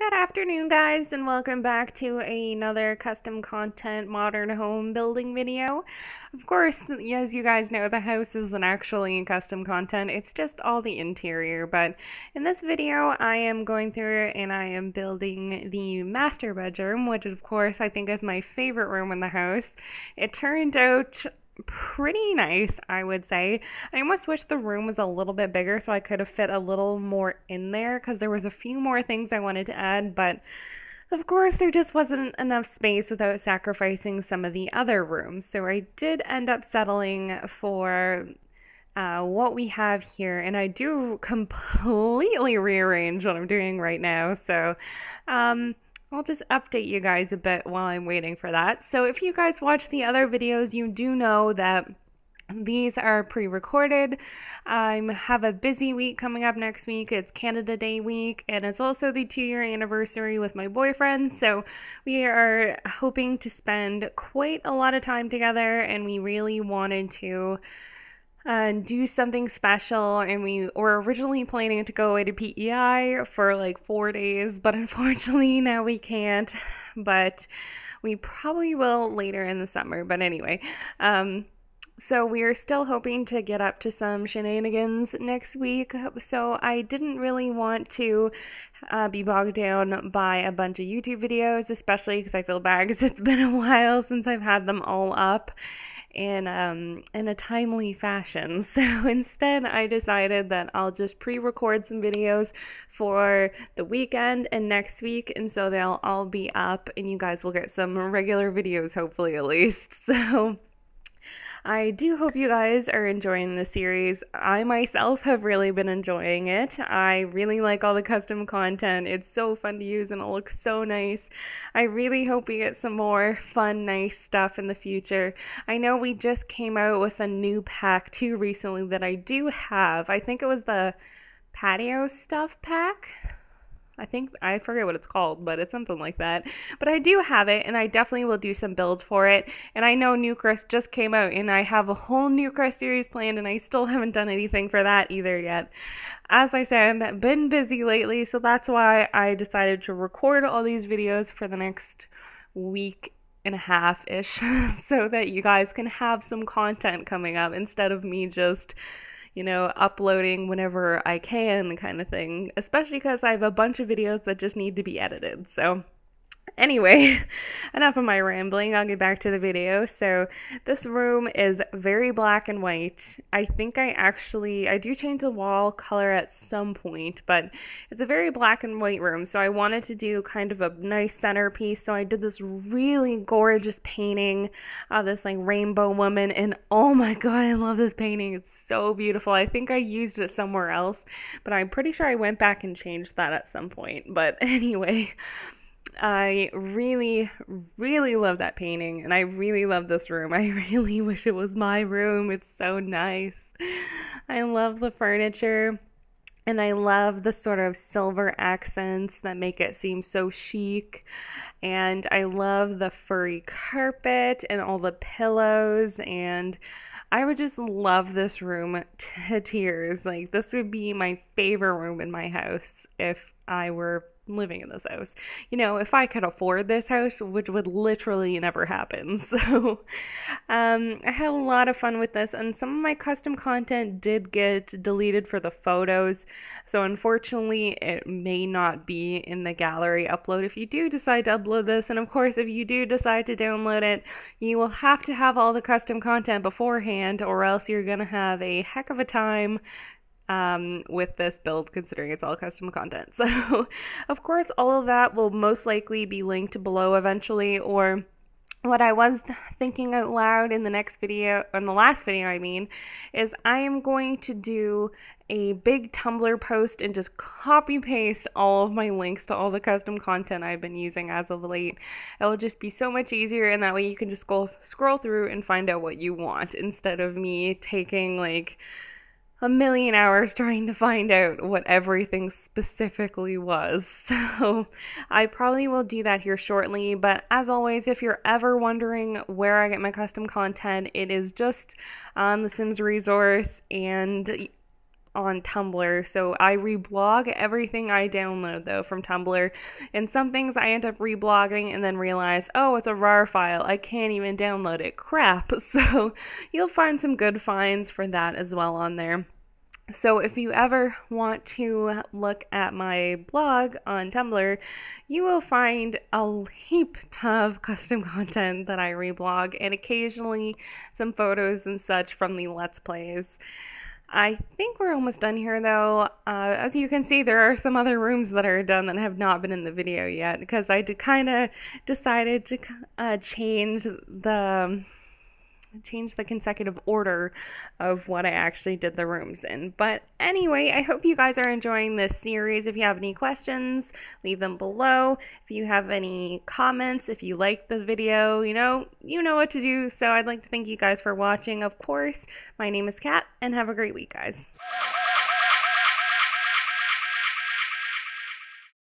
Good afternoon guys and welcome back to another custom content modern home building video. Of course, as you guys know, the house isn't actually custom content, it's just all the interior, but in this video I am going through and I am building the master bedroom, which of course I think is my favorite room in the house. It turned out pretty nice, I would say. I almost wish the room was a little bit bigger so I could have fit a little more in there because there was a few more things I wanted to add, but of course there just wasn't enough space without sacrificing some of the other rooms. So I did end up settling for uh, what we have here, and I do completely rearrange what I'm doing right now. So, um, I'll just update you guys a bit while I'm waiting for that. So if you guys watch the other videos, you do know that these are pre-recorded. I have a busy week coming up next week. It's Canada Day week and it's also the 2-year anniversary with my boyfriend. So we are hoping to spend quite a lot of time together and we really wanted to and do something special and we were originally planning to go away to PEI for like four days, but unfortunately now we can't. But we probably will later in the summer. But anyway, um, so we are still hoping to get up to some shenanigans next week. So I didn't really want to uh, be bogged down by a bunch of YouTube videos, especially because I feel bad because it's been a while since I've had them all up in um, in a timely fashion. So instead, I decided that I'll just pre-record some videos for the weekend and next week, and so they'll all be up, and you guys will get some regular videos, hopefully at least. So. I do hope you guys are enjoying the series. I myself have really been enjoying it. I really like all the custom content. It's so fun to use and it looks so nice. I really hope we get some more fun, nice stuff in the future. I know we just came out with a new pack too recently that I do have. I think it was the patio stuff pack I think I forget what it's called, but it's something like that. But I do have it, and I definitely will do some builds for it. And I know Newcrest just came out, and I have a whole Newcrest series planned, and I still haven't done anything for that either yet. As I said, I've been busy lately, so that's why I decided to record all these videos for the next week and a half ish so that you guys can have some content coming up instead of me just you know, uploading whenever I can kind of thing, especially because I have a bunch of videos that just need to be edited. So Anyway, enough of my rambling. I'll get back to the video. So this room is very black and white. I think I actually, I do change the wall color at some point, but it's a very black and white room. So I wanted to do kind of a nice centerpiece. So I did this really gorgeous painting of this like rainbow woman. And oh my God, I love this painting. It's so beautiful. I think I used it somewhere else, but I'm pretty sure I went back and changed that at some point. But anyway, I really, really love that painting and I really love this room. I really wish it was my room. It's so nice. I love the furniture and I love the sort of silver accents that make it seem so chic. And I love the furry carpet and all the pillows. And I would just love this room to tears. Like, this would be my favorite room in my house if I were living in this house. You know, if I could afford this house, which would literally never happen. So um, I had a lot of fun with this, and some of my custom content did get deleted for the photos. So unfortunately, it may not be in the gallery upload if you do decide to upload this. And of course, if you do decide to download it, you will have to have all the custom content beforehand, or else you're going to have a heck of a time um, with this build, considering it's all custom content. So, of course, all of that will most likely be linked below eventually, or what I was thinking out loud in the next video, in the last video, I mean, is I am going to do a big Tumblr post and just copy paste all of my links to all the custom content I've been using as of late. It'll just be so much easier, and that way you can just go scroll through and find out what you want instead of me taking like a million hours trying to find out what everything specifically was. So I probably will do that here shortly. But as always, if you're ever wondering where I get my custom content, it is just on the Sims resource and on Tumblr. So I reblog everything I download though from Tumblr. And some things I end up reblogging and then realize, oh, it's a RAR file. I can't even download it. Crap. So you'll find some good finds for that as well on there. So, if you ever want to look at my blog on Tumblr, you will find a heap of custom content that I reblog and occasionally some photos and such from the Let's Plays. I think we're almost done here though. Uh, as you can see, there are some other rooms that are done that have not been in the video yet because I kind of decided to uh, change the change the consecutive order of what I actually did the rooms in. But anyway, I hope you guys are enjoying this series. If you have any questions, leave them below. If you have any comments, if you like the video, you know, you know what to do. So I'd like to thank you guys for watching. Of course, my name is Kat and have a great week, guys.